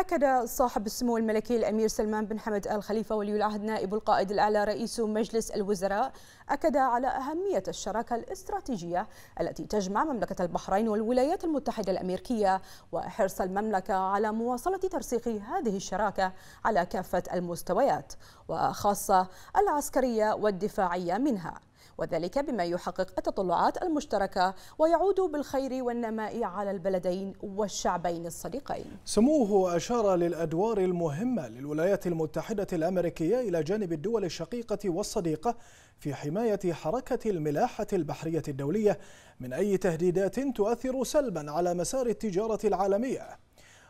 أكد صاحب السمو الملكي الأمير سلمان بن حمد آل خليفة ولي العهد نائب القائد الأعلى رئيس مجلس الوزراء أكد على أهمية الشراكة الاستراتيجية التي تجمع مملكة البحرين والولايات المتحدة الأمريكية وحرص المملكة على مواصلة ترسيخ هذه الشراكة على كافة المستويات وخاصة العسكرية والدفاعية منها وذلك بما يحقق التطلعات المشتركة ويعود بالخير والنماء على البلدين والشعبين الصديقين سموه أشار للأدوار المهمة للولايات المتحدة الأمريكية إلى جانب الدول الشقيقة والصديقة في حماية حركة الملاحة البحرية الدولية من أي تهديدات تؤثر سلبا على مسار التجارة العالمية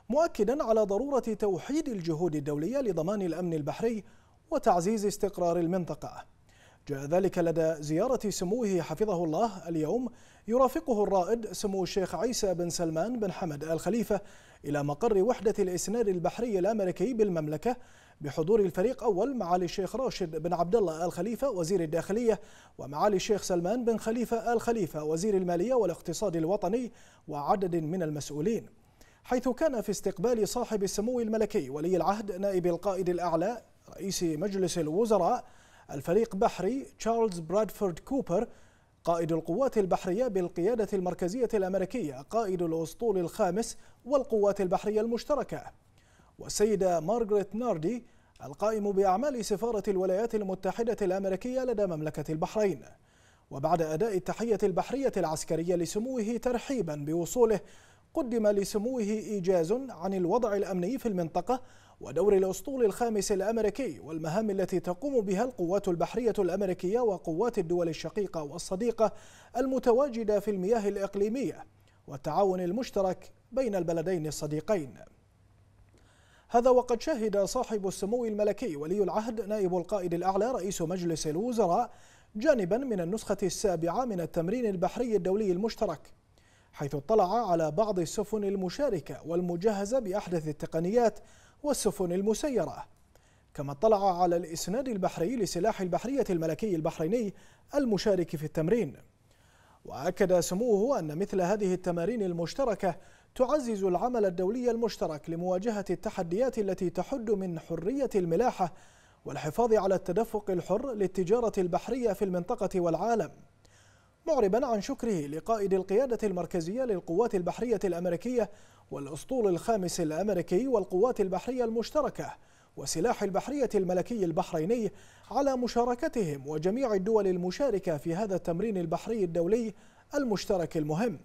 مؤكدا على ضرورة توحيد الجهود الدولية لضمان الأمن البحري وتعزيز استقرار المنطقة جاء ذلك لدى زيارة سموه حفظه الله اليوم يرافقه الرائد سمو الشيخ عيسى بن سلمان بن حمد آل خليفة إلى مقر وحدة الإسناد البحري الأمريكي بالمملكة بحضور الفريق أول معالي الشيخ راشد بن عبد الله آل خليفة وزير الداخلية ومعالي الشيخ سلمان بن خليفة آل خليفة وزير المالية والاقتصاد الوطني وعدد من المسؤولين حيث كان في استقبال صاحب السمو الملكي ولي العهد نائب القائد الأعلى رئيس مجلس الوزراء الفريق بحري تشارلز برادفورد كوبر قائد القوات البحرية بالقيادة المركزية الأمريكية قائد الأسطول الخامس والقوات البحرية المشتركة والسيدة مارغريت ناردي القائم بأعمال سفارة الولايات المتحدة الأمريكية لدى مملكة البحرين وبعد أداء التحية البحرية العسكرية لسموه ترحيبا بوصوله قدم لسموه إيجاز عن الوضع الأمني في المنطقة ودور الأسطول الخامس الأمريكي والمهام التي تقوم بها القوات البحرية الأمريكية وقوات الدول الشقيقة والصديقة المتواجدة في المياه الإقليمية والتعاون المشترك بين البلدين الصديقين هذا وقد شهد صاحب السمو الملكي ولي العهد نائب القائد الأعلى رئيس مجلس الوزراء جانبا من النسخة السابعة من التمرين البحري الدولي المشترك حيث اطلع على بعض السفن المشاركة والمجهزة بأحدث التقنيات والسفن المسيرة كما اطلع على الإسناد البحري لسلاح البحرية الملكي البحريني المشارك في التمرين وأكد سموه أن مثل هذه التمارين المشتركة تعزز العمل الدولي المشترك لمواجهة التحديات التي تحد من حرية الملاحة والحفاظ على التدفق الحر للتجارة البحرية في المنطقة والعالم معربا عن شكره لقائد القيادة المركزية للقوات البحرية الأمريكية والأسطول الخامس الأمريكي والقوات البحرية المشتركة وسلاح البحرية الملكي البحريني على مشاركتهم وجميع الدول المشاركة في هذا التمرين البحري الدولي المشترك المهم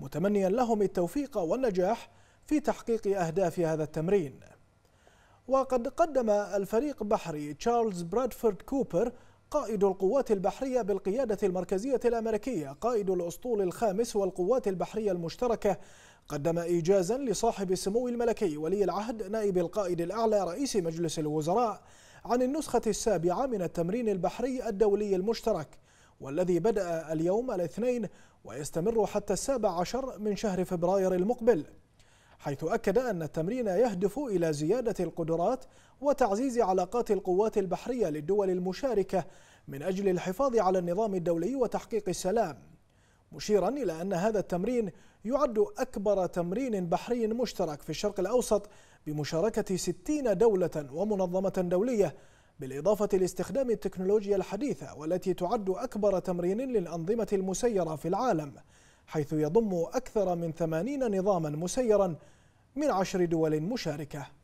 متمنيا لهم التوفيق والنجاح في تحقيق أهداف هذا التمرين وقد قدم الفريق بحري تشارلز برادفورد كوبر قائد القوات البحرية بالقيادة المركزية الأمريكية قائد الأسطول الخامس والقوات البحرية المشتركة قدم إيجازا لصاحب السمو الملكي ولي العهد نائب القائد الأعلى رئيس مجلس الوزراء عن النسخة السابعة من التمرين البحري الدولي المشترك والذي بدأ اليوم الاثنين ويستمر حتى السابع عشر من شهر فبراير المقبل حيث أكد أن التمرين يهدف إلى زيادة القدرات وتعزيز علاقات القوات البحرية للدول المشاركة من أجل الحفاظ على النظام الدولي وتحقيق السلام مشيرا إلى أن هذا التمرين يعد أكبر تمرين بحري مشترك في الشرق الأوسط بمشاركة 60 دولة ومنظمة دولية بالإضافة لاستخدام التكنولوجيا الحديثة والتي تعد أكبر تمرين للأنظمة المسيرة في العالم حيث يضم أكثر من ثمانين نظاما مسيرا من عشر دول مشاركة